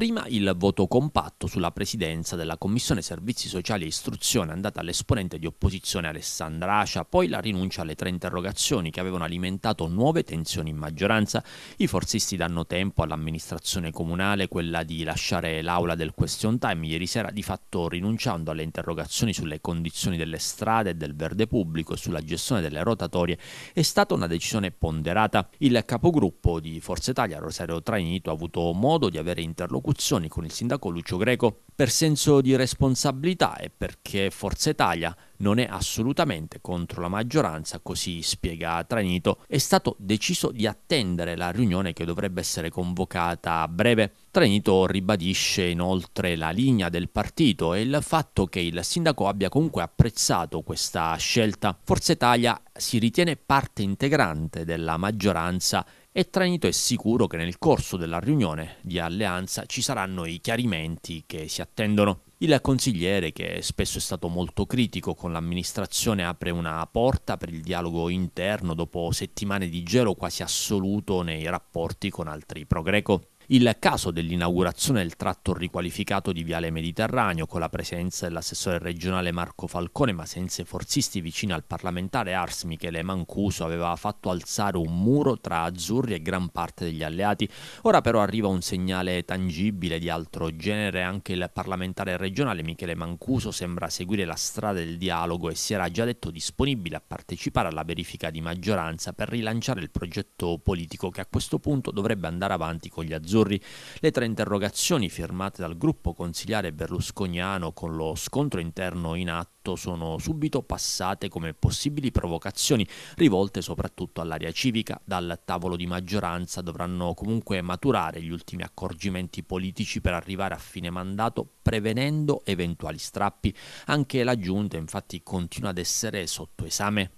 Prima il voto compatto sulla presidenza della Commissione Servizi Sociali e Istruzione andata all'esponente di opposizione Alessandra Ascia, poi la rinuncia alle tre interrogazioni che avevano alimentato nuove tensioni in maggioranza. I forzisti danno tempo all'amministrazione comunale, quella di lasciare l'aula del question time ieri sera di fatto rinunciando alle interrogazioni sulle condizioni delle strade e del verde pubblico e sulla gestione delle rotatorie è stata una decisione ponderata. Il capogruppo di Forza Italia Rosario Trainito ha avuto modo di avere interlocuzioni interlocuzioni con il sindaco Lucio Greco per senso di responsabilità e perché Forza Italia non è assolutamente contro la maggioranza, così spiega Tranito, è stato deciso di attendere la riunione che dovrebbe essere convocata a breve Trenito ribadisce inoltre la linea del partito e il fatto che il sindaco abbia comunque apprezzato questa scelta. Forza Italia si ritiene parte integrante della maggioranza e Trenito è sicuro che nel corso della riunione di alleanza ci saranno i chiarimenti che si attendono. Il consigliere, che spesso è stato molto critico con l'amministrazione, apre una porta per il dialogo interno dopo settimane di gelo quasi assoluto nei rapporti con altri pro greco. Il caso dell'inaugurazione del tratto riqualificato di Viale Mediterraneo, con la presenza dell'assessore regionale Marco Falcone, ma senza forzisti vicino al parlamentare Ars Michele Mancuso, aveva fatto alzare un muro tra azzurri e gran parte degli alleati. Ora però arriva un segnale tangibile di altro genere, anche il parlamentare regionale Michele Mancuso sembra seguire la strada del dialogo e si era già detto disponibile a partecipare alla verifica di maggioranza per rilanciare il progetto politico che a questo punto dovrebbe andare avanti con gli azzurri azzurri. Le tre interrogazioni firmate dal gruppo consigliare berlusconiano con lo scontro interno in atto sono subito passate come possibili provocazioni rivolte soprattutto all'area civica. Dal tavolo di maggioranza dovranno comunque maturare gli ultimi accorgimenti politici per arrivare a fine mandato prevenendo eventuali strappi. Anche la giunta infatti continua ad essere sotto esame